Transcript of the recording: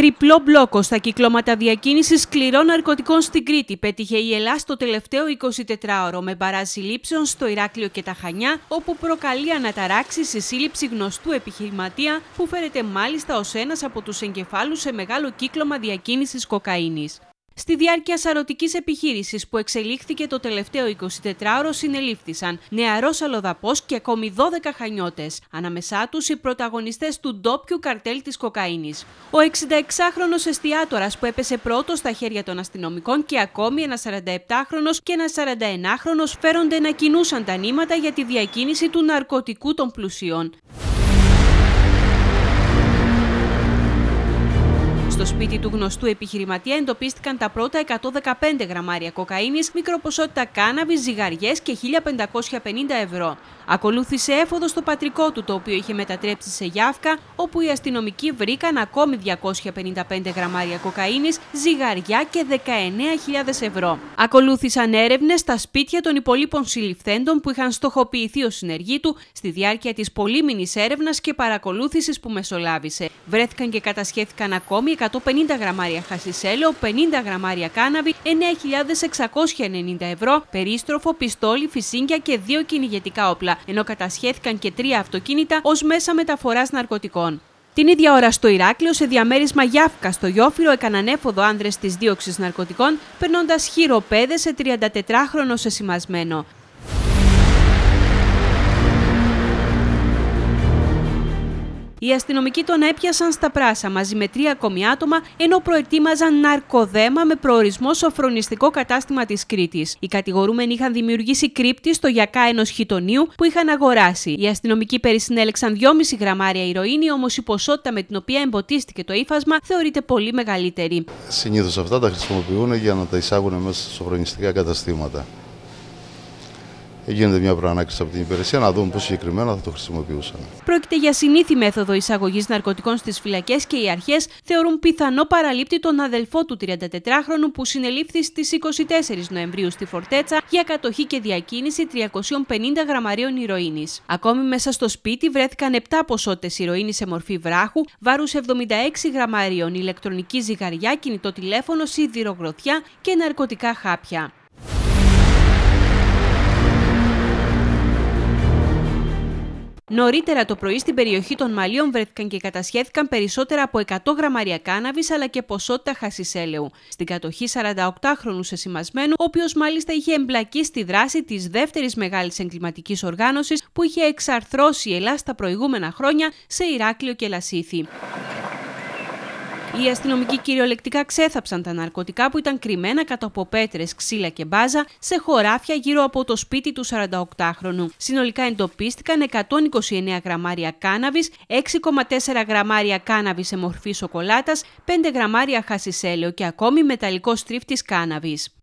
Τριπλό μπλόκο στα κυκλώματα διακίνησης σκληρών ναρκωτικών στην Κρήτη πέτυχε η Ελλάδα το τελευταίο 24ωρο με παράση λήψεων στο Ηράκλειο και τα Χανιά, όπου προκαλεί αναταράξεις σε σύλληψη γνωστού επιχειρηματία που φέρεται μάλιστα ως ένας από τους εγκεφάλους σε μεγάλο κύκλωμα διακίνησης κοκαίνης. Στη διάρκεια σαρωτικής επιχείρησης που εξελίχθηκε το τελευταίο 24ωρο, συνελήφθησαν νεαρός αλλοδαπό και ακόμη 12 χανιώτες. Ανάμεσά τους οι πρωταγωνιστές του ντόπιου καρτέλ της κοκαίνης. Ο 66χρονο εστιατόρα που έπεσε πρώτος στα χέρια των αστυνομικών και ακόμη ένας 47χρονο και ένας 41χρονο φέρονται να κινούσαν τα νήματα για τη διακίνηση του ναρκωτικού των πλουσίων. Στο σπίτι του γνωστού επιχειρηματία εντοπίστηκαν τα πρώτα 115 γραμμάρια κοκαίνης, μικροποσότητα κάναβης, ζυγαριές και 1550 ευρώ. Ακολούθησε έφοδο στο πατρικό του, το οποίο είχε μετατρέψει σε γιάφκα, όπου οι αστυνομικοί βρήκαν ακόμη 255 γραμμάρια κοκαίνης, ζυγαριά και 19.000 ευρώ. Ακολούθησαν έρευνες στα σπίτια των υπολείπων συλληφθέντων που είχαν στοχοποιηθεί ως συνεργοί του στη διάρκεια της πολύμηνης έρευνας και παρακολούθησης που μεσολάβησε. Βρέθηκαν και κατασχέθηκαν ακόμη το 50 γραμμάρια χασισέλαιο, 50 γραμμάρια κάναβη, 9.690 ευρώ, περίστροφο, πιστόλι, φυσίγκια και δύο κυνηγετικά όπλα, ενώ κατασχέθηκαν και τρία αυτοκίνητα ως μέσα μεταφοράς ναρκωτικών. Την ίδια ώρα στο Ηράκλειο, σε διαμέρισμα Γιάφκα στο Γιώφυρο, έκαναν έφοδο άνδρες της δίωξης ναρκωτικών, περνώντας χειροπέδες σε 34χρονο σε σημασμένο. Οι αστυνομικοί τον έπιασαν στα πράσα μαζί με τρία ακόμη άτομα, ενώ προετοίμαζαν ναρκοδέμα με προορισμό στο φρονιστικό κατάστημα της Κρήτης. Οι κατηγορούμενοι είχαν δημιουργήσει κρύπτη στο γιακά ενός χιτονίου που είχαν αγοράσει. Οι αστυνομικοί περισυνέλεξαν 2,5 γραμμάρια ηρωίνη, όμως η ποσότητα με την οποία εμποτίστηκε το ύφασμα θεωρείται πολύ μεγαλύτερη. Συνήθως αυτά τα χρησιμοποιούν για να τα εισάγουν μέσα σε σοφρονιστικά καταστήματα γίνεται μια προανάκριση από την υπηρεσία να δούμε πώς συγκεκριμένα θα το χρησιμοποιούσαν. Πρόκειται για συνήθι μέθοδο εισαγωγής ναρκωτικών στις φυλακές και οι αρχές θεωρούν πιθανό παραλήπτη τον αδελφό του 34χρονου που συνελήφθη στις 24 Νοεμβρίου στη Φορτέτσα για κατοχή και διακίνηση 350 γραμμαρίων ηρωίνης. Ακόμη μέσα στο σπίτι βρέθηκαν 7 ποσότητες ηρωίνης σε μορφή βράχου, βάρους 76 γραμμαρίων, ηλεκτρονική ζυγαριά, κινητό τηλέφωνο, σιδηρογροθιά και ναρκωτικά χάπια. Νωρίτερα το πρωί στην περιοχή των Μαλίων βρέθηκαν και κατασχέθηκαν περισσότερα από 100 γραμμάρια κάναβη αλλά και ποσότητα χασισέλαιου. Στην κατοχή 48χρονου εσημασμένου, ο οποίος μάλιστα είχε εμπλακεί στη δράση της δεύτερης μεγάλης εγκληματικής οργάνωσης που είχε εξαρθρώσει η Ελλάδα τα προηγούμενα χρόνια σε Ηράκλειο και Λασίθι. Οι αστυνομικοί κυριολεκτικά ξέθαψαν τα ναρκωτικά που ήταν κρυμμένα κατά από πέτρες, ξύλα και μπάζα σε χωράφια γύρω από το σπίτι του 48χρονου. Συνολικά εντοπίστηκαν 129 γραμμάρια κάναβης, 6,4 γραμμάρια κάναβης σε μορφή σοκολάτας, 5 γραμμάρια χασισέλαιο και ακόμη μεταλλικό στρίφτη κάναβη.